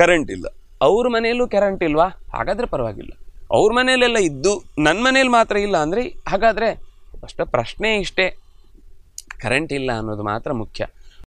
current ಇಲ್ಲ ಅವ್ರ ಮನೆಯಲ್ಲೂ ಕರೆಂಟ್ ಇಲ್ವಾ ಹಾಗಾದರೆ ಪರವಾಗಿಲ್ಲ ಅವ್ರ ಮನೆಯಲ್ಲೆಲ್ಲ ಇದ್ದು ನನ್ನ ಮನೇಲಿ ಮಾತ್ರ ಇಲ್ಲ ಅಂದರೆ ಹಾಗಾದರೆ ಅಷ್ಟು ಪ್ರಶ್ನೆ ಇಷ್ಟೇ ಕರೆಂಟ್ ಇಲ್ಲ ಅನ್ನೋದು ಮಾತ್ರ ಮುಖ್ಯ